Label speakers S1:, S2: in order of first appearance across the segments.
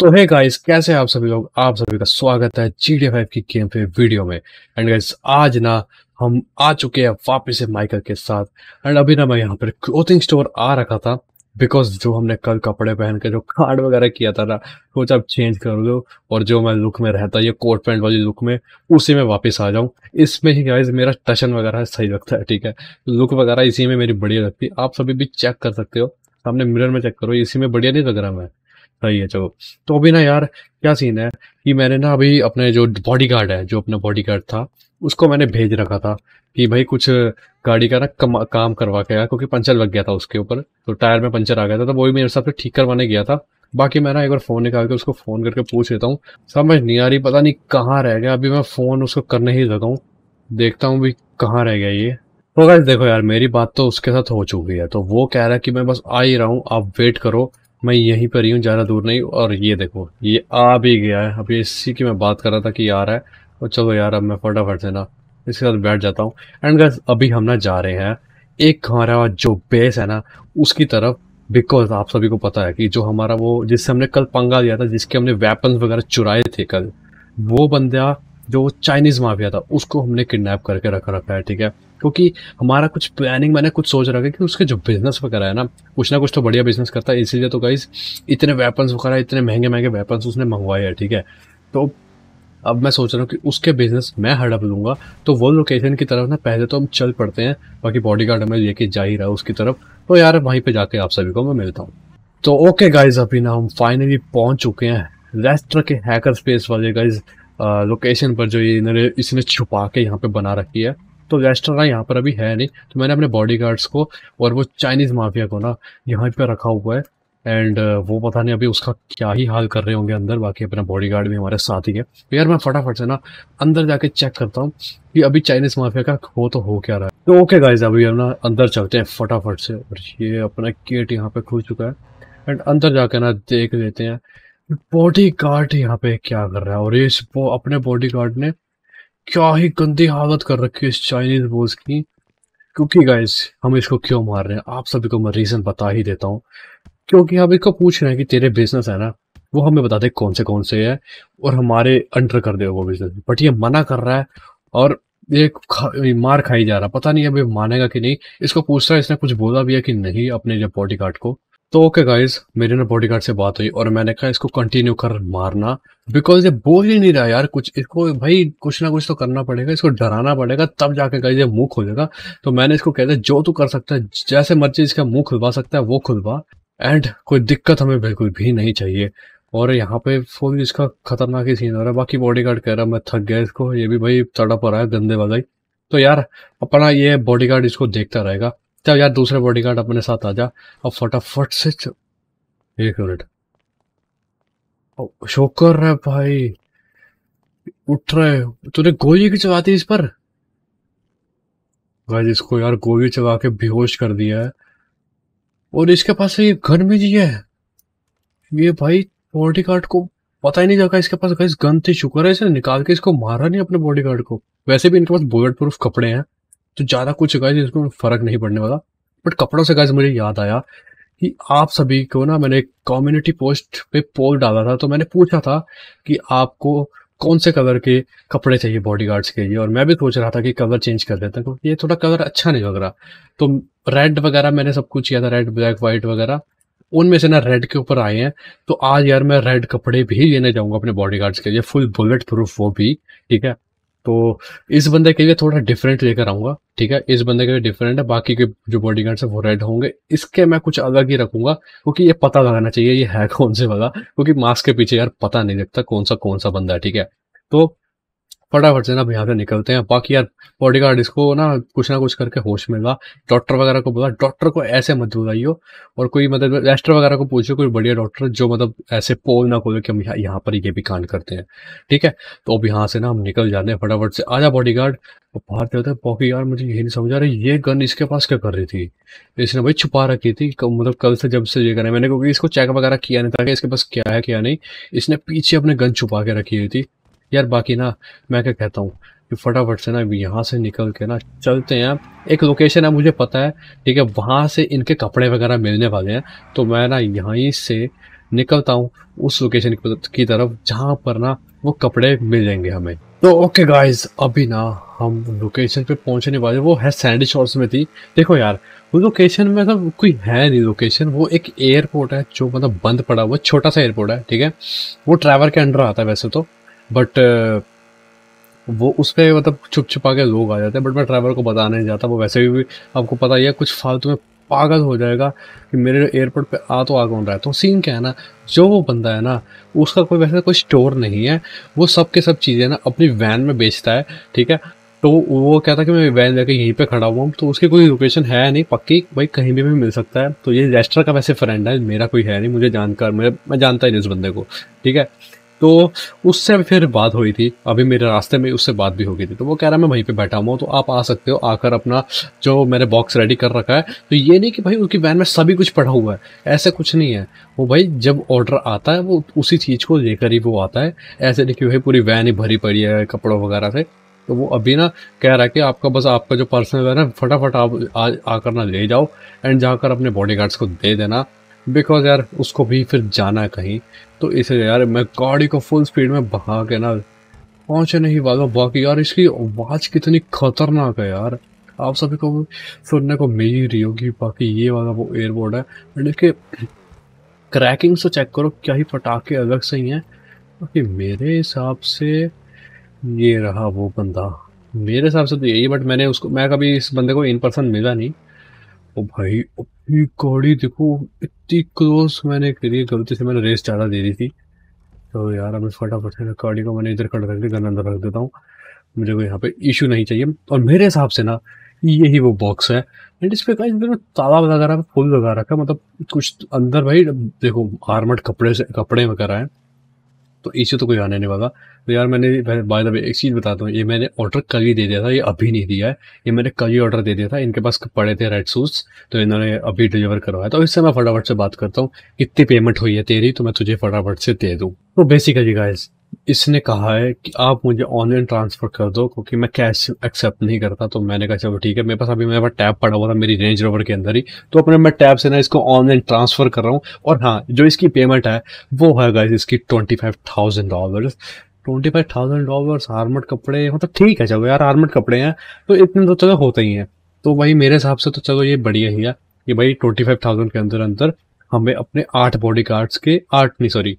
S1: तो है गाइस कैसे आप सभी लोग आप सभी का स्वागत है जी डी फाइव की गेम पे वीडियो में एंड गाइस आज ना हम आ चुके हैं वापस से माइकल के साथ एंड अभी ना मैं यहाँ पर क्लोथिंग स्टोर आ रखा था बिकॉज जो हमने कल कपड़े पहन के जो कार्ड वगैरह किया था ना वो जब चेंज कर लो और जो मैं लुक में रहता ये कोट पैंट वाली लुक में उसी में वापस आ जाऊँ इसमें ही गाइज मेरा टशन वगैरह सही लगता है ठीक है लुक वगैरह इसी में मेरी बढ़िया लगती है आप सभी भी चेक कर सकते हो सामने मिरर में चेक करो इसी में बढ़िया नहीं लग रहा मैं सही है चलो तो अभी ना यार क्या सीन है कि मैंने ना अभी अपने जो बॉडी गार्ड है जो अपना बॉडी गार्ड था उसको मैंने भेज रखा था कि भाई कुछ गाड़ी का ना कम, काम करवा के आया क्योंकि पंचर लग गया था उसके ऊपर तो टायर में पंचर आ गया था तो वो भी मेरे साथ ठीक करवाने गया था बाकी मैं ना एक बार फ़ोन निकाल के उसको फ़ोन करके पूछ लेता हूँ समझ नहीं आ रही पता नहीं कहाँ रह गया अभी मैं फ़ोन उसको करने ही लगा हूँ देखता हूँ भी कहाँ रह गया ये तो देखो यार मेरी बात तो उसके साथ हो चुकी है तो वो कह रहा है कि मैं बस आ ही रहा हूँ आप वेट करो मैं यहीं पर ही हूँ ज़्यादा दूर नहीं और ये देखो ये आ भी गया है अब इसी की मैं बात कर रहा था कि यार है और तो चलो यार अब मैं फटाफट से ना इसके साथ बैठ जाता हूँ एंड गैस अभी हम ना जा रहे हैं एक हमारा जो बेस है ना उसकी तरफ बिकॉज आप सभी को पता है कि जो हमारा वो जिससे हमने कल पंगा लिया था जिसके हमने वेपन्स वगैरह चुराए थे कल वो बंदा जो चाइनीज़ माफिया था उसको हमने किडनैप करके रखा रखा है ठीक है क्योंकि हमारा कुछ प्लानिंग मैंने कुछ सोच रखा है कि उसके जो बिजनेस वगैरह है ना कुछ ना कुछ तो बढ़िया बिजनेस करता है इसीलिए तो गाइज इतने वेपन्स वगैरह इतने महंगे महंगे वेपन्स उसने मंगवाए हैं ठीक है तो अब मैं सोच रहा हूँ कि उसके बिजनेस मैं हड़प लूँगा तो वो लोकेशन की तरफ ना पहले तो हम चल पड़ते हैं बाकी बॉडी गार्ड हमें लेके जा ही रहा है उसकी तरफ तो यार वहीं पे जाके आप सभी को मैं मिलता हूँ तो ओके गाइज अभी ना हम फाइनली पहुँच चुके हैं रेस्टर के हैकर स्पेस वाले गाइज लोकेशन पर जो इन्होंने इसने छुपा के यहाँ पे बना रखी है तो रेस्टोरेंट यहाँ पर अभी है नहीं तो मैंने अपने बॉडीगार्ड्स को और वो चाइनीज़ माफिया को ना यहाँ पे रखा हुआ है एंड वो पता नहीं अभी उसका क्या ही हाल कर रहे होंगे अंदर बाकी अपना बॉडीगार्ड भी हमारे साथ ही है तो यार मैं फटाफट से ना अंदर जाके चेक करता हूँ कि अभी चाइनीज माफिया का हो तो हो क्या रहा है तो ओके गाइज अभी हम ना अंदर चलते हैं फटाफट से और ये अपना गेट यहाँ पे खुल चुका है एंड अंदर जाके ना देख लेते हैं बॉडी गार्ड यहाँ पे क्या कर रहा है और ये इस अपने बॉडी गार्ड ने क्या ही गंदी हालत कर रखी है इस चाइनीज बोस की क्योंकि गाइस हम इसको क्यों मार रहे हैं आप सभी को मैं रीज़न बता ही देता हूँ क्योंकि हम इसको पूछ रहे हैं कि तेरे बिजनेस है ना वो हमें बता दे कौन से कौन से है और हमारे अंडर कर दे वो बिजनेस बट ये मना कर रहा है और ये खा, मार खाई जा रहा पता नहीं अभी मानेगा कि नहीं इसको पूछ रहा है इसने कुछ बोला भी है कि नहीं अपने जब बॉडी गार्ड को तो ओके गाइस गाइज ना बॉडी से बात हुई और मैंने कहा इसको कंटिन्यू कर मारना बिकॉज ये बोल ही नहीं रहा यार कुछ इसको भाई कुछ ना कुछ तो करना पड़ेगा इसको डराना पड़ेगा तब जाके गाइज ये मुंह खोलेगा तो मैंने इसको कह दिया जो तू कर सकता है जैसे मर्जी इसका मुंह खुलवा सकता है वो खुलवा एंड कोई दिक्कत हमें बिल्कुल भी नहीं चाहिए और यहाँ पे फुल इसका खतरनाक ही सीन हो रहा है बाकी बॉडी कह रहा है मैं थक गया इसको ये भी भाई तड़प रहा है गंदे वाला ही तो यार अपना ये बॉडीगार्ड इसको देखता रहेगा चल यार दूसरे बॉडीगार्ड अपने साथ आ जा और फटाफट से एक मिनट शोकर है भाई उठ रहे तूने गोली की चबाती इस पर भाई इसको यार गोली चबा के बेहोश कर दिया है और इसके पास ये घर भी जी है ये भाई बॉडी गार्ड को पता ही नहीं चला इसके पास गन थी शुक्र है इसने निकाल के इसको मारा नहीं अपने बॉडी गार्ड को वैसे भी इनके पास बुलेट प्रूफ कपड़े हैं तो ज़्यादा कुछ गाइज इसमें फ़र्क नहीं पड़ने वाला बट कपड़ों से गाय मुझे याद आया कि आप सभी को ना मैंने कम्युनिटी पोस्ट पे पोल डाला था तो मैंने पूछा था कि आपको कौन से कलर के कपड़े चाहिए बॉडी गार्ड्स के लिए और मैं भी सोच रहा था कि कलर चेंज कर देता क्योंकि तो ये थोड़ा कलर अच्छा नहीं लग रहा तो रेड वगैरह मैंने सब कुछ किया था रेड ब्लैक वाइट वगैरह उनमें से ना रेड के ऊपर आए हैं तो आज यार मैं रेड कपड़े भी लेने जाऊंगा अपने बॉडी गार्ड्स के लिए फुल बुलेट प्रूफ वो भी ठीक है तो इस बंदे के लिए थोड़ा डिफरेंट लेकर आऊंगा ठीक है इस बंदे के लिए डिफरेंट है बाकी के जो बॉडी गार्ड वो रेड होंगे इसके मैं कुछ अलग ही रखूंगा क्योंकि ये पता लगाना चाहिए ये है कौन से वाला क्योंकि मास्क के पीछे यार पता नहीं लगता कौन सा कौन सा बंदा है ठीक है तो फटाफट से ना यहाँ से निकलते हैं बाकी यार बॉडी गार्ड इसको ना कुछ ना कुछ करके होश में ला डॉक्टर वगैरह को बोला डॉक्टर को ऐसे मत बुलाइयो और कोई मतलब रेस्टर वगैरह को पूछो कोई बढ़िया डॉक्टर जो मतलब ऐसे पोल ना खोले कि हम यहाँ पर ये भी कांड करते हैं ठीक है तो अब यहाँ से ना हम निकल जाते हैं फटाफट से आ जा बॉडी गार्ड बाहर चलते हैं पॉकी यार मुझे यही नहीं समझा रहा ये गन इसके पास क्या कर रही थी इसने भाई छुपा रखी थी मतलब कल से जब से ये करें मैंने क्योंकि इसको चेक वगैरह किया नहीं था कि इसके पास क्या है क्या नहीं इसने पीछे अपने गन छुपा के रखी हुई थी यार बाकी ना मैं क्या कहता हूँ कि फटाफट से ना यहाँ से निकल के ना चलते हैं आप एक लोकेशन है मुझे पता है ठीक है वहाँ से इनके कपड़े वगैरह मिलने वाले हैं तो मैं ना यहीं से निकलता हूँ उस लोकेशन की तरफ जहाँ पर ना वो कपड़े मिल जाएंगे हमें तो ओके गाइस अभी ना हम लोकेशन पे पहुंचने वाले वो है सैंडी शॉर्ट्स में थी देखो यार वो लोकेशन में मतलब कोई है नहीं लोकेशन वो एक एयरपोर्ट है जो मतलब बंद पड़ा हुआ छोटा सा एयरपोर्ट है ठीक है वो ट्रैवल के अंडर आता है वैसे तो बट uh, वो उस पर मतलब छुप छुपा के लोग आ जाते हैं बट मैं ड्राइवर को बता नहीं जाता वो वैसे भी आपको पता ही है कुछ फालतू में पागल हो जाएगा कि मेरे एयरपोर्ट पे आ तो आ कौन रहा है तो सीन क्या है ना जो वो बंदा है ना उसका कोई वैसे कोई स्टोर नहीं है वो सब के सब चीज़ें ना अपनी वैन में बेचता है ठीक है तो वो कहता कि मैं वैन लेकर यहीं पे खड़ा हुआ हूँ तो उसकी कोई लोकेशन है नहीं पक्की भाई कहीं भी मिल सकता है तो ये रेस्टर का वैसे फ्रेंड है मेरा कोई है नहीं मुझे जानकर मेरे मैं जानता ही नहीं उस बंदे को ठीक है तो उससे फिर बात हुई थी अभी मेरे रास्ते में उससे बात भी हो गई थी तो वो कह रहा है मैं वहीं पे बैठा हुआ तो आप आ सकते हो आकर अपना जो मैंने बॉक्स रेडी कर रखा है तो ये नहीं कि भाई उनकी वैन में सभी कुछ पड़ा हुआ है ऐसे कुछ नहीं है वो भाई जब ऑर्डर आता है वो उसी चीज़ को लेकर ही वो आता है ऐसे नहीं कि भाई पूरी वैन ही भरी पड़ी है कपड़ों वगैरह से तो वो अभी ना कह रहा है कि आपका बस आपका जो पर्सनल है ना फटाफट आप आकर ना ले जाओ एंड जाकर अपने बॉडी गार्ड्स को दे देना बिकॉज यार उसको भी फिर जाना कहीं तो इसे यार मैं गाड़ी को फुल स्पीड में भगा के ना पहुँचने नहीं वाला बाकी यार इसकी आवाज़ कितनी खतरनाक है यार आप सभी को सुनने को मिल ही रही होगी बाकी ये वाला वो एयरबोर्ड है एंड इसके क्रैकिंग से चेक करो क्या ही पटाखे अलग से ही हैं बाकी मेरे हिसाब से ये रहा वो बंदा मेरे हिसाब से तो यही बट मैंने उसको मैं कभी इस बंदे को इन पर्सन मिला नहीं ओ भाई अपनी गाड़ी देखो इतनी क्लोज मैंने करी गलती से मैंने रेस ज़्यादा दे दी थी तो यार अब फटाफट से गाड़ी को मैंने इधर कट करके गन अंदर रख देता हूँ मुझे कोई यहाँ पे इशू नहीं चाहिए और मेरे हिसाब से ना यही वो बॉक्स है एंड इस पर ताला लगा रहा है फुल लगा रखा है मतलब कुछ अंदर भाई देखो आर्मड कपड़े से कपड़े वगैरह हैं तो इसी तो कोई आने नहीं वाला तो यार मैंने बाय द वे एक चीज़ बताता हूँ ये मैंने ऑर्डर कल ही दे दिया था ये अभी नहीं दिया है ये मैंने कल ही ऑर्डर दे दिया था इनके पास पड़े थे रेड सूट्स तो इन्होंने अभी डिलीवर करवाया तो इससे मैं फटाफट से बात करता हूँ कितनी पेमेंट हुई है तेरी तो मैं तुझे फटाफट से दे दूँ तो बेसिकली गाइज इसने कहा है कि आप मुझे ऑनलाइन ट्रांसफ़र कर दो क्योंकि मैं कैश एक्सेप्ट नहीं करता तो मैंने कहा चलो ठीक है मेरे पास अभी मेरे पास टैब पड़ा हुआ था मेरी रेंज रोवर के अंदर ही तो अपने मैं टैब से ना इसको ऑनलाइन ट्रांसफ़र कर रहा हूँ और हाँ जो इसकी पेमेंट है वो है गाइज इसकी twenty five thousand dollars twenty five thousand dollars armed कपड़े मतलब ठीक है चलो यार आर्मड कपड़े हैं तो इतने तो चलो होते ही हैं तो वही मेरे हिसाब से तो चलो ये बढ़िया ही है कि भाई ट्वेंटी फाइव थाउजेंड के अंदर अंदर हमें अपने आठ बॉडी गार्ड्स के आठ नहीं सॉरी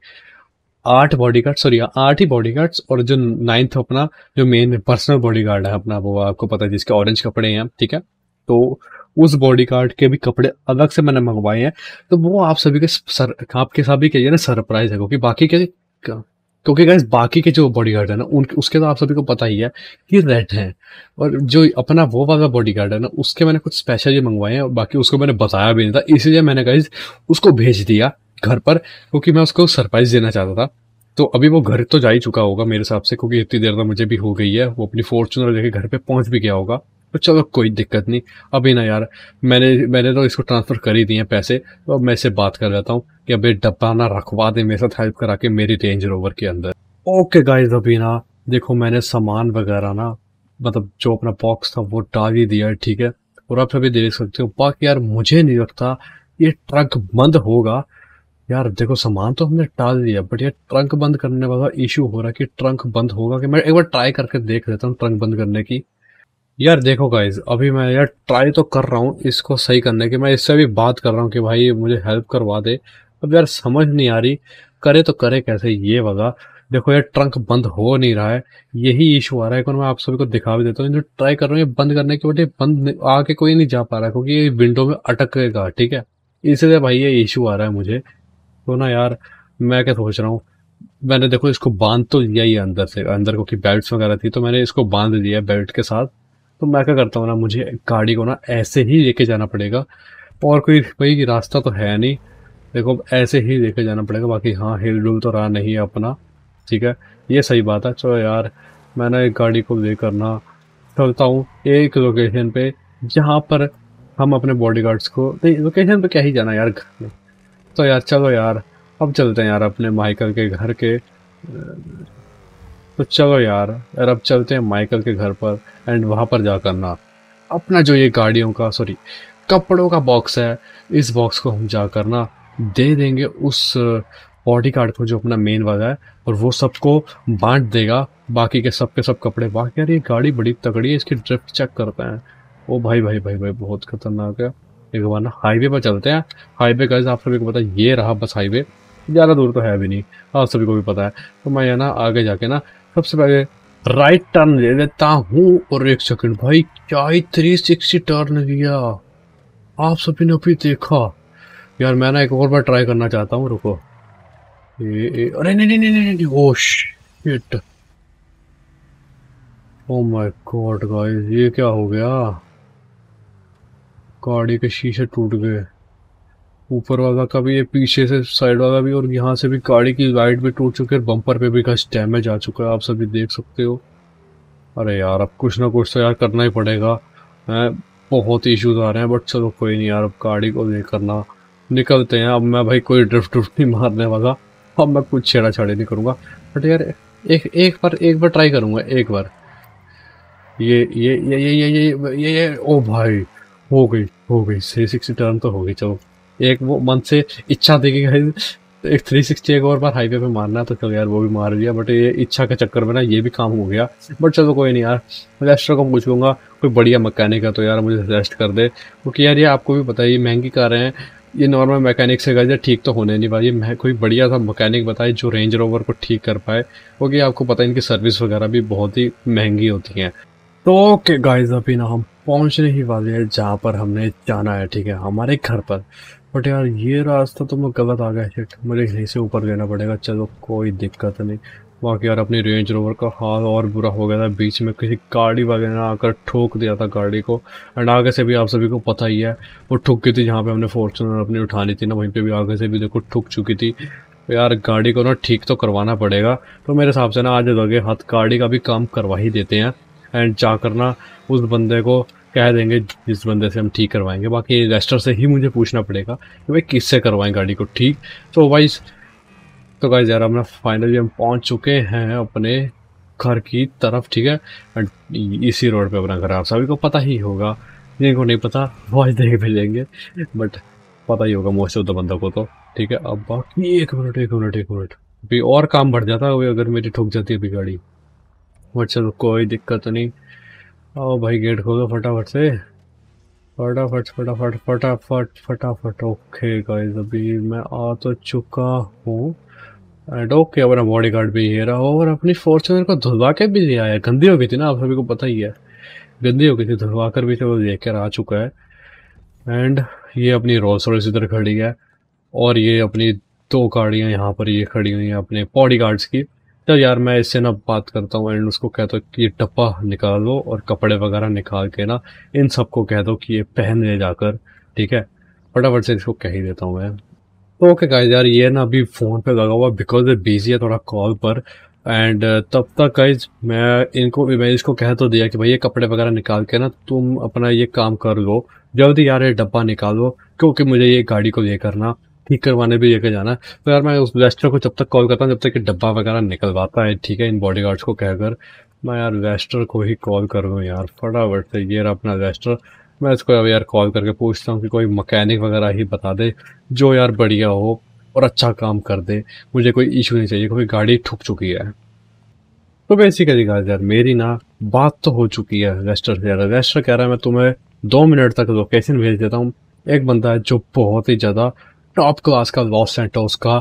S1: आठ बॉडीगार्ड सॉरी आठ ही बॉडीगार्ड्स और जो नाइन्थ अपना जो मेन पर्सनल बॉडीगार्ड है अपना वो आपको पता है जिसके ऑरेंज कपड़े हैं ठीक है तो उस बॉडीगार्ड के भी कपड़े अलग से मैंने मंगवाए हैं तो वो आप सभी के सर आपके सभी कहिए ना सरप्राइज है क्योंकि बाकी के क्योंकि गाइज बाकी के जो बॉडी गार्ड है ना उनके उसके तो आप सभी को पता ही है कि रेड है और जो अपना वो वाला बॉडी गार्ड है ना उसके मैंने कुछ स्पेशल ही मंगवाए हैं और बाकी उसको मैंने बताया भी नहीं था इसीलिए मैंने गाइज उसको भेज दिया घर पर क्योंकि मैं उसको सरप्राइज़ देना चाहता था तो अभी वो घर तो जा ही चुका होगा मेरे हिसाब से क्योंकि इतनी देर तक तो मुझे भी हो गई है वो अपनी फॉर्चुनर लेके घर पे पहुंच भी गया होगा तो चलो कोई दिक्कत नहीं अभी ना यार मैंने मैंने तो इसको ट्रांसफ़र कर ही दिए हैं पैसे तो अब मैं इसे बात कर लेता हूँ कि अभी डब्बा ना रखवा दे मेरे साथ हेल्प करा के मेरी रेंज रोवर के अंदर ओके गाइज अभी ना देखो मैंने सामान वगैरह ना मतलब जो अपना बॉक्स था वो डाल ही दिया ठीक है और आप सभी देख सकते हो बाकी यार मुझे नहीं लगता ये ट्रक बंद होगा यार देखो सामान तो हमने टाल दिया बट ये ट्रंक बंद करने वाला इशू हो रहा है कि ट्रंक बंद होगा कि मैं एक बार ट्राई करके देख लेता हूँ ट्रंक बंद करने की यार देखो गाइज अभी मैं यार ट्राई तो कर रहा हूँ इसको सही करने की मैं इससे भी बात कर रहा हूँ कि भाई मुझे हेल्प करवा दे अब यार समझ नहीं आ रही करे तो करे कैसे ये वगा देखो यार ट्रंक बंद हो नहीं रहा है यही इशू आ रहा है मैं आप सभी को दिखा भी देता हूँ जो ट्राई कर रहा हूँ ये बंद करने के ये बंद आके कोई नहीं जा पा रहा है क्योंकि ये विंडो में अटकेगा ठीक है इसलिए भाई ये इशू आ रहा है मुझे तो ना यार मैं क्या सोच रहा हूँ मैंने देखो इसको बांध तो लिया ही अंदर से अंदर को कि बेल्ट वगैरह थी तो मैंने इसको बांध लिया बेल्ट के साथ तो मैं क्या करता हूँ ना मुझे गाड़ी को ना ऐसे ही लेके जाना पड़ेगा और कोई कोई रास्ता तो है नहीं देखो ऐसे ही लेके जाना पड़ेगा बाकी हाँ हिल डुल तो रहा नहीं है अपना ठीक है ये सही बात है चलो यार मैं ना एक गाड़ी को लेकर ना चलता हूँ एक लोकेशन पे जहाँ पर हम अपने बॉडीगार्ड्स को नहीं लोकेशन पे क्या ही जाना यार तो यार चलो यार अब चलते हैं यार अपने माइकल के घर के तो चलो यार यार अब चलते हैं माइकल के घर पर एंड वहाँ पर जा करना अपना जो ये गाड़ियों का सॉरी कपड़ों का बॉक्स है इस बॉक्स को हम जा करना दे देंगे उस बॉडी uh, गार्ड को जो अपना मेन वाला है और वो सबको बांट देगा बाकी के सब के सब कपड़े बाकी यार ये गाड़ी बड़ी तगड़ी है इसकी ड्रिफ्ट चेक करते हैं ओ भाई भाई भाई भाई बहुत खतरनाक है एक बार ना हाईवे पर चलते हैं हाईवे का आप सभी को पता है ये रहा बस हाईवे ज़्यादा दूर तो है भी नहीं आप सभी को भी पता है तो मैं ना आगे जाके ना सबसे पहले राइट टर्न ले लेता हूँ और एक सेकंड भाई क्या ही थ्री सिक्सटी टर्न लिया आप सभी ने अभी देखा यार मैं ना एक और बार ट्राई करना चाहता हूँ रुको ये, अरे नहीं नहीं नहीं नहीं होश इट ओ माय गॉड गाइस ये क्या हो गया गाड़ी के शीशे टूट गए ऊपर वाला का भी ये पीछे से साइड वाला भी और यहाँ से भी गाड़ी की लाइट भी टूट चुकी है बम्पर पे भी कुछ डैमेज आ चुका है आप सभी देख सकते हो अरे यार अब कुछ ना कुछ तो यार करना ही पड़ेगा है बहुत इश्यूज आ रहे हैं बट चलो कोई नहीं यार अब गाड़ी को लेकर करना निकलते हैं अब मैं भाई कोई ड्रिफ्ट ड्रिफ्ट नहीं मारने वाला अब मैं कुछ छेड़ा छाड़ी नहीं करूँगा बट यार एक एक बार एक बार ट्राई करूँगा एक बार ये ये ये ये ये ये ये, ये, ये ओ भाई हो गई हो गई थ्री सिक्सटी टर्न तो हो गई चलो एक वो मन से इच्छा देगी एक थ्री सिक्सटी एक और बार हाईवे पे मारना तो चलो यार वो भी मार लिया बट ये इच्छा के चक्कर में ना ये भी काम हो गया बट चलो कोई नहीं यार मैं एस्ट्रा को पूछूंगा कोई बढ़िया मैकेनिक है तो यार मुझे सजेस्ट कर दे क्योंकि यार ये आपको भी पता ये महंगी कार हैं ये नॉर्मल मैकेनिक से गए ठीक तो होने नहीं पाई मैं कोई बढ़िया सा मैकेनिक बताए जो रेंज रोवर को ठीक कर पाए क्योंकि आपको पता है इनकी सर्विस वगैरह भी बहुत ही महंगी होती हैं तो ओके गाइस अभी ना हम पहुंचने ही वाले हैं जहाँ पर हमने जाना है ठीक है हमारे घर पर बट यार ये रास्ता तो मैं गलत आ गया मुझे यहीं से ऊपर लेना पड़ेगा चलो कोई दिक्कत नहीं वहाँ यार अपनी रेंज रोवर का हाल और बुरा हो गया था बीच में किसी गाड़ी वगैरह ने आकर ठोक दिया था गाड़ी को एंड आगे से भी आप सभी को पता ही है वो ठुक गई थी जहाँ पे हमने फॉर्चुनर अपनी उठानी थी ना वहीं पे भी आगे से भी देखो ठुक चुकी थी यार गाड़ी को ना ठीक तो करवाना पड़ेगा तो मेरे हिसाब से ना आज लगे हाथ गाड़ी का भी काम करवा ही देते हैं एंड जाकर ना उस बंदे को कह देंगे जिस बंदे से हम ठीक करवाएंगे बाकी रेस्टर से ही मुझे पूछना पड़ेगा कि भाई किससे करवाएं गाड़ी को ठीक तो वाइज तो गाइज यार अपना फाइनली हम पहुंच चुके हैं अपने घर की तरफ ठीक है एंड इसी रोड पे अपना घर आप सभी को पता ही होगा जिनको नहीं पता वॉइस देख भेजेंगे बट पता ही होगा मोस्ट ऑफ द बंदों को तो ठीक है अब बाकी एक मिनट एक मिनट एक मिनट अभी और काम बढ़ जाता अगर मेरी ठुक जाती है अभी गाड़ी बट चलो कोई दिक्कत नहीं आओ भाई गेट खोलो फटाफट से फटाफट फटाफट फटाफट फटाफट ओके गाइस अभी मैं आ तो चुका हूँ एंड ओके अपना बॉडी गार्ड भी ये रहा और अपनी फॉर्चुनर को धुलवा के भी ले आया गंदी हो गई थी ना आप सभी को पता ही है गंदी हो गई थी धुलवा कर भी तो लेकर आ चुका है एंड ये अपनी रोल्स रॉयस इधर खड़ी है और ये अपनी दो गाड़ियाँ यहाँ पर ये खड़ी हुई हैं अपने बॉडी गार्ड्स की तो यार मैं इससे ना बात करता हूँ एंड उसको कहता हूँ कि ये टप्पा निकालो और कपड़े वगैरह निकाल के ना इन सबको कह दो कि ये पहन ले जाकर ठीक है फटाफट से इसको कह ही देता हूँ मैं तो ओके गाइज यार ये ना अभी फ़ोन पे लगा हुआ बिकॉज ये बिजी है थोड़ा कॉल पर एंड तब तक गाइज मैं इनको मैं इसको कह तो दिया कि भाई ये कपड़े वगैरह निकाल के ना तुम अपना ये काम कर लो जल्दी यार ये डब्बा निकालो क्योंकि मुझे ये गाड़ी को लेकर करना ठीक करवाने भी लेकर जाना है तो यार मैं उस वेस्टर को जब तक कॉल करता हूँ जब तक कि डब्बा वगैरह निकलवाता है ठीक है इन बॉडी गार्ड्स को कहकर मैं यार वेस्टर को ही कॉल करूँ यार फटाफट से ये रहा अपना वेस्टर मैं इसको अब यार कॉल करके पूछता हूँ कि कोई मकैनिक वगैरह ही बता दे जो यार बढ़िया हो और अच्छा काम कर दे मुझे कोई इशू नहीं चाहिए कोई गाड़ी ठुक चुकी है तो बेसिकली कहा यार मेरी ना बात तो हो चुकी है वेस्टर से यार वेस्टर कह रहा है मैं तुम्हें दो मिनट तक लोकेशन भेज देता हूँ एक बंदा है जो बहुत ही ज़्यादा टॉप क्लास का लॉस सेंटोस का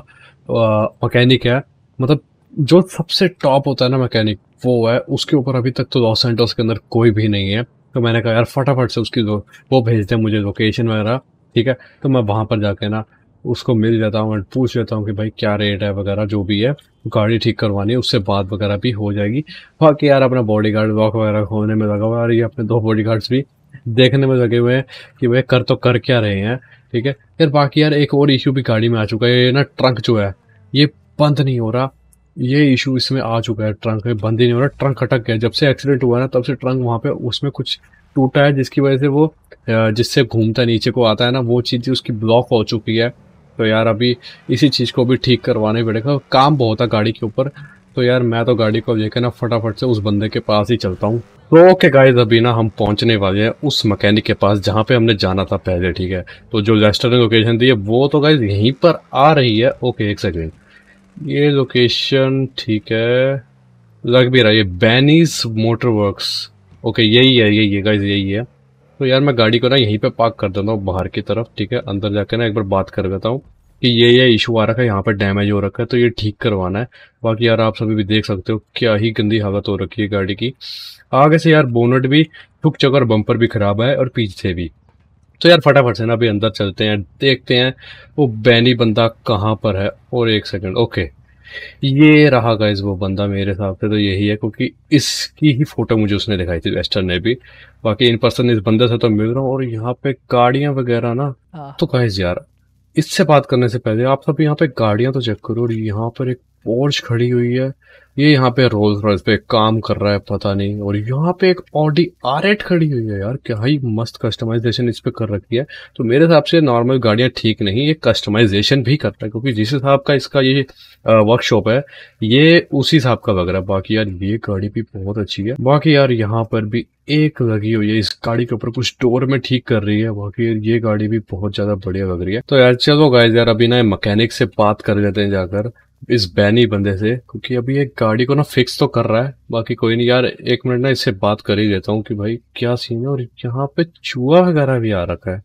S1: मकैनिक है मतलब जो सबसे टॉप होता है ना मैकेनिक वो है उसके ऊपर अभी तक तो लॉस सेंटोस के अंदर कोई भी नहीं है तो मैंने कहा यार फटाफट से उसकी वो भेज दें मुझे लोकेशन वगैरह ठीक है तो मैं वहाँ पर जाके ना उसको मिल जाता हूँ एंड पूछ लेता हूँ कि भाई क्या रेट है वगैरह जो भी है गाड़ी ठीक करवानी है उससे बात वगैरह भी हो जाएगी बाकी यार अपना बॉडी गार्ड वॉक वगैरह होने में लगा हुआ है ये अपने दो बॉडी गार्ड्स भी देखने में लगे हुए हैं कि भाई कर तो कर क्या रहे हैं ठीक है यार बाकी यार एक और इशू भी गाड़ी में आ चुका है ये ना ट्रंक जो है ये बंद नहीं हो रहा ये इशू इसमें आ चुका है ट्रंक में बंद ही नहीं हो रहा ट्रंक अटक गया जब से एक्सीडेंट हुआ ना तब से ट्रंक वहाँ पे उसमें कुछ टूटा है जिसकी वजह से वो जिससे घूमता नीचे को आता है ना वो चीज़ उसकी ब्लॉक हो चुकी है तो यार अभी इसी चीज़ को भी ठीक करवाने पड़ेगा काम बहुत है गाड़ी के ऊपर तो यार मैं तो गाड़ी को लेकर ना फटाफट से उस बंदे के पास ही चलता हूँ तो ओके गाइस अभी ना हम पहुंचने वाले हैं उस मकैनिक के पास जहाँ पे हमने जाना था पहले ठीक है तो जो रेस्टोरेंट लोकेशन थी वो तो गाइस यहीं पर आ रही है ओके एक सेकेंड ये लोकेशन ठीक है लग भी रहा है ये बैनीस मोटर वर्क्स ओके यही है यही है गाइज यही है तो यार मैं गाड़ी को ना यहीं पर पार्क कर देता हूँ बाहर की तरफ ठीक है अंदर जाके ना एक बार बात कर देता हूँ कि ये ये इशू आ रखा है यहाँ पर डैमेज हो रखा है तो ये ठीक करवाना है बाकी यार आप सभी भी देख सकते हो क्या ही गंदी हालत हो रखी है गाड़ी की आगे से यार बोनट भी ठुक चक और बम्पर भी खराब है और पीछे भी तो यार फटाफट से ना अभी अंदर चलते हैं देखते हैं वो बैनी बंदा कहाँ पर है और एक सेकंड ओके ये रहा गा वो बंदा मेरे हिसाब से तो यही है क्योंकि इसकी ही फोटो मुझे उसने दिखाई थी वेस्टर्न ने भी बाकी इन पर्सन इस बंदे से तो मिल रहा हूँ और यहाँ पे गाड़ियां वगैरह ना हाँ। तो गाइज यार इससे बात करने से पहले आप सब यहाँ पे गाड़ियां तो चेक करो और यहाँ पर एक पोर्च खड़ी हुई है ये यहाँ पे रोज रॉयस पे काम कर रहा है पता नहीं और यहाँ पे एक ऑडी आर खड़ी हुई है यार क्या ही मस्त कस्टमाइजेशन इस पर कर रखी है तो मेरे हिसाब से नॉर्मल गाड़ियाँ ठीक नहीं ये कस्टमाइजेशन भी करता है क्योंकि जिस हिसाब का इसका ये वर्कशॉप है ये उसी हिसाब का लग रहा है बाकी यार ये गाड़ी भी बहुत अच्छी है बाकी यार यहाँ पर भी एक लगी हुई है इस गाड़ी के ऊपर कुछ डोर में ठीक कर रही है बाकी ये गाड़ी भी बहुत ज्यादा बढ़िया लग रही है तो यार चलो गाय यार अभी ना मैकेनिक से बात कर लेते हैं जाकर इस बैनी बंदे से क्योंकि अभी ये गाड़ी को ना फिक्स तो कर रहा है बाकी कोई नहीं यार एक मिनट ना इससे बात कर ही देता हूँ कि भाई क्या सीन है और यहाँ पे चूहा वगैरह भी आ रखा है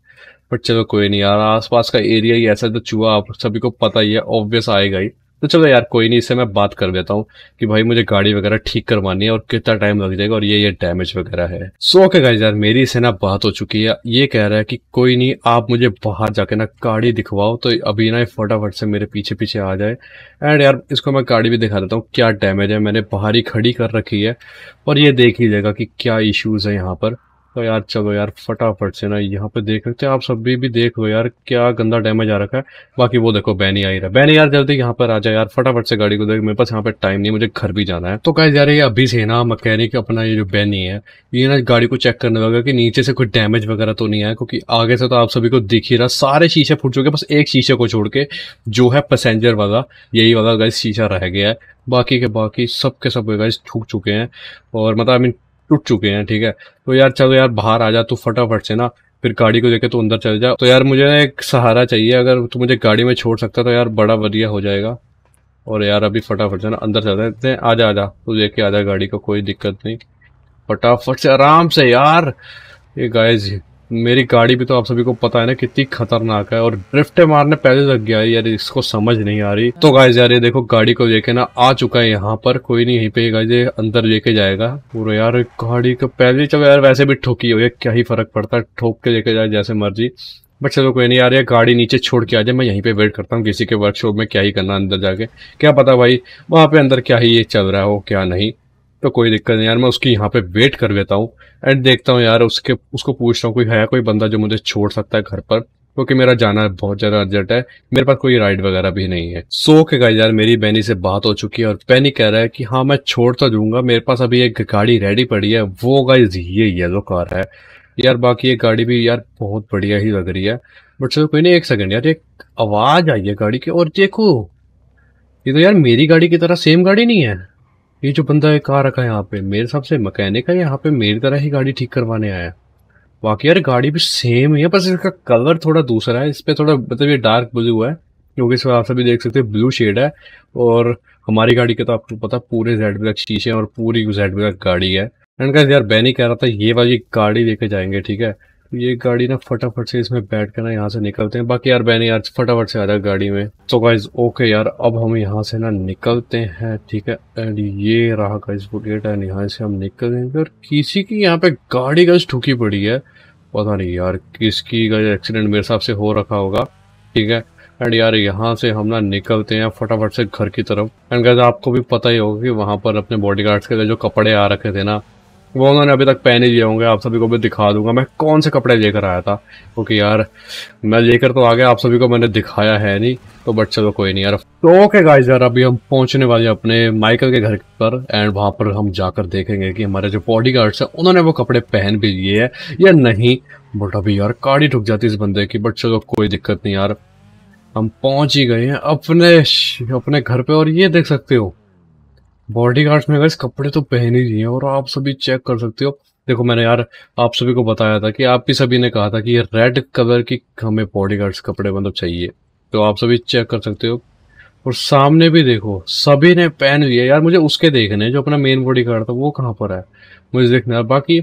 S1: बट चलो कोई नहीं यार आसपास का एरिया ही ऐसा है तो चूहा आप सभी को पता ही है ऑब्वियस आएगा ही तो चलो यार कोई नहीं इससे मैं बात कर देता हूँ कि भाई मुझे गाड़ी वगैरह ठीक करवानी है और कितना टाइम लग जाएगा और ये ये डैमेज वगैरह है सो ओके okay, यार मेरी इसे ना बात हो चुकी है ये कह रहा है कि कोई नहीं आप मुझे बाहर जाके ना गाड़ी दिखवाओ तो अभी ना फटाफट से मेरे पीछे पीछे आ जाए एंड यार इसको मैं गाड़ी भी दिखा देता हूँ क्या डैमेज है मैंने बाहर ही खड़ी कर रखी है और ये देख लीजिएगा कि क्या इश्यूज़ है यहाँ पर तो यार चलो यार फटाफट से ना यहाँ पे देख रहे थे आप सभी भी देख लो यार क्या गंदा डैमेज आ रखा है बाकी वो देखो बैनी आ ही रहा है बैनी यार जल्दी यहाँ पर आ जाए यार फटाफट से गाड़ी को देख मेरे पास यहाँ पे टाइम नहीं मुझे घर भी जाना है तो गाइज यार ये अभी से ना मकैनिक अपना ये जो बैनी है ये ना गाड़ी को चेक करने लगा कि नीचे से कोई डैमेज वगैरह तो नहीं आया क्योंकि आगे से तो आप सभी को दिख ही रहा सारे शीशे फूट चुके बस एक शीशे को छोड़ के जो है पैसेंजर वाला यही वाला शीशा रह गया है बाकी के बाकी सब के सब गाइज छूक चुके हैं और मतलब आई मीन टूट चुके हैं ठीक है तो यार चलो यार बाहर आ जा तू फटाफट से ना फिर गाड़ी को देखे तू अंदर चले जाओ तो यार मुझे एक सहारा चाहिए अगर तू मुझे गाड़ी में छोड़ सकता तो यार बड़ा बढ़िया हो जाएगा और यार अभी फटाफट से ना अंदर चलते हैं आ जा आ जा तू लेके आ जा गाड़ी को कोई दिक्कत नहीं फटाफट से आराम से यार ये गाइस मेरी गाड़ी भी तो आप सभी को पता है ना कितनी खतरनाक है और ड्रिफ्टे मारने पहले लग गया यार इसको समझ नहीं आ रही तो गाइज यार ये देखो गाड़ी को लेके ना आ चुका है यहाँ पर कोई नहीं यहीं पे गाइज ये अंदर लेके जाएगा पूरा यार गाड़ी का पहले चलो यार वैसे भी ठोकी हो क्या ही फर्क पड़ता है ठोक के लेके जाए जैसे मर्जी बट चलो कोई नहीं यार ये गाड़ी नीचे छोड़ के आ जाए मैं यहीं पे वेट करता हूँ किसी के वर्कशॉप में क्या ही करना अंदर जाके क्या पता भाई वहाँ पे अंदर क्या ही ये चल रहा हो क्या नहीं तो कोई दिक्कत नहीं यार मैं उसकी यहाँ पे वेट कर लेता हूँ एंड देखता हूँ यार उसके उसको पूछ रहा हूँ कोई है कोई बंदा जो मुझे छोड़ सकता है घर पर क्योंकि मेरा जाना बहुत ज़्यादा अर्जेंट है मेरे पास कोई राइड वगैरह भी नहीं है सो के गाइस यार मेरी बैनी से बात हो चुकी है और बैनी कह रहा है कि हाँ मैं छोड़ तो दूंगा मेरे पास अभी एक गाड़ी रेडी पड़ी है वो गाइज ये येलो कार है यार बाकी ये गाड़ी भी यार बहुत बढ़िया ही लग रही है बट चलो कोई नहीं एक सेकंड यार एक आवाज़ आई है गाड़ी की और देखो ये तो यार मेरी गाड़ी की तरह सेम गाड़ी नहीं है ये जो बंदा है कार रखा है यहाँ पे मेरे हिसाब से मकैनिक है यहाँ पे मेरी तरह ही गाड़ी ठीक करवाने आया है बाकी यार गाड़ी भी सेम है बस इसका कलर थोड़ा दूसरा है इस पर थोड़ा मतलब ये डार्क ब्लू है क्योंकि इसमें आप सभी देख सकते हैं ब्लू शेड है और हमारी गाड़ी का तो आपको पता पूरे जेड ब्लैक शीशे और पूरी जेड ब्लैक गाड़ी है एंड यार बैन ही कह रहा था ये वाली गाड़ी लेके जाएंगे ठीक है ये गाड़ी ना फटाफट से इसमें बैठ कर ना यहाँ से निकलते हैं बाकी यार बहने यार फटाफट से आ जाए गाड़ी में तो गाइज ओके यार अब हम यहाँ से ना निकलते हैं ठीक है एंड ये रहा गाइज वो गेट एंड यहाँ से हम निकल और किसी की यहाँ पे गाड़ी गज ठुकी पड़ी है पता नहीं यार किसकी गज एक्सीडेंट मेरे हिसाब से हो रखा होगा ठीक है एंड यार यहाँ से हम ना निकलते हैं फटाफट से घर की तरफ एंड गैस आपको भी पता ही होगा कि वहाँ पर अपने बॉडी गार्ड्स के जो कपड़े आ रखे थे ना वो उन्होंने अभी तक पहने लिए होंगे आप सभी को मैं दिखा दूंगा मैं कौन से कपड़े लेकर आया था क्योंकि यार मैं लेकर तो आ गया आप सभी को मैंने दिखाया है नहीं तो बट चलो कोई नहीं यार तो ओके गाइस यार अभी हम पहुंचने वाले अपने माइकल के घर पर एंड वहां पर हम जाकर देखेंगे कि हमारे जो बॉडी गार्ड्स हैं उन्होंने वो कपड़े पहन भी लिए है या नहीं बट अभी यार काड़ी ठुक जाती इस बंदे की बट चलो कोई दिक्कत नहीं यार हम पहुंच ही गए हैं अपने अपने घर पे और ये देख सकते हो बॉडी गार्ड्स में गाइस कपड़े तो पहन ही दिए और आप सभी चेक कर सकते हो देखो मैंने यार आप सभी को बताया था कि आप भी सभी ने कहा था कि ये रेड कलर की हमें बॉडी गार्ड्स कपड़े मतलब चाहिए तो आप सभी चेक कर सकते हो और सामने भी देखो सभी ने पहन लिए यार मुझे उसके देखने जो अपना मेन बॉडी गार्ड था वो कहाँ पर है मुझे देखना है बाकी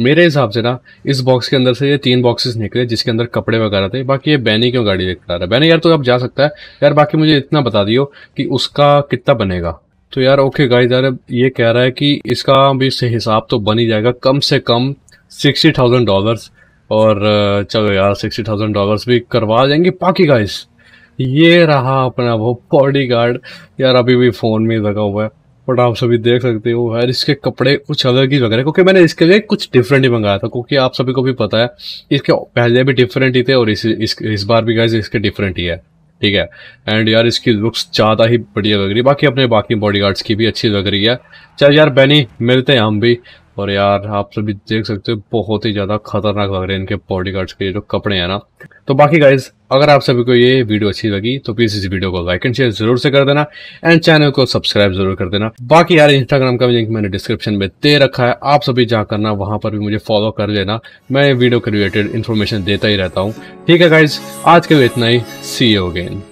S1: मेरे हिसाब से ना इस बॉक्स के अंदर से ये तीन बॉक्सेस निकले जिसके अंदर कपड़े वगैरह थे बाकी ये बैनी क्यों गाड़ी लेकर रहा है बैनी यार तो आप जा सकता है यार बाकी मुझे इतना बता दियो कि उसका कितना बनेगा तो यार ओके गाइस यार ये कह रहा है कि इसका भी से हिसाब तो बन ही जाएगा कम से कम सिक्सटी थाउजेंड डॉलर्स और चलो यार सिक्सटी थाउजेंड डॉलर्स भी करवा देंगे बाकी गाइस ये रहा अपना वो बॉडी गार्ड यार अभी भी फ़ोन में लगा हुआ है बट आप सभी देख सकते हो यार इसके कपड़े कुछ अलग ही लग रहे हैं क्योंकि मैंने इसके लिए कुछ डिफरेंट ही मंगाया था क्योंकि आप सभी को भी पता है इसके पहले भी डिफरेंट ही थे और इस इस, इस बार भी गाइज इसके डिफरेंट ही है ठीक है एंड यार इसकी लुक्स ज़्यादा ही बढ़िया लग रही है बाकी अपने बाकी बॉडीगार्ड्स की भी अच्छी लग रही है चल यार बैनी मिलते हैं हम भी और यार आप सभी देख सकते हो बहुत ही ज़्यादा खतरनाक लग रहे हैं इनके बॉडी गार्ड्स के जो कपड़े हैं ना तो बाकी गाइज अगर आप सभी को ये वीडियो अच्छी लगी तो प्लीज़ इस वीडियो को लाइक एंड शेयर जरूर से कर देना एंड चैनल को सब्सक्राइब जरूर कर देना बाकी यार इंस्टाग्राम का भी लिंक मैंने डिस्क्रिप्शन में दे रखा है आप सभी जहाँ करना वहां पर भी मुझे फॉलो कर लेना मैं वीडियो के रिलेटेड इन्फॉर्मेशन देता ही रहता हूँ ठीक है गाइज आज के लिए इतना ही सी अगेन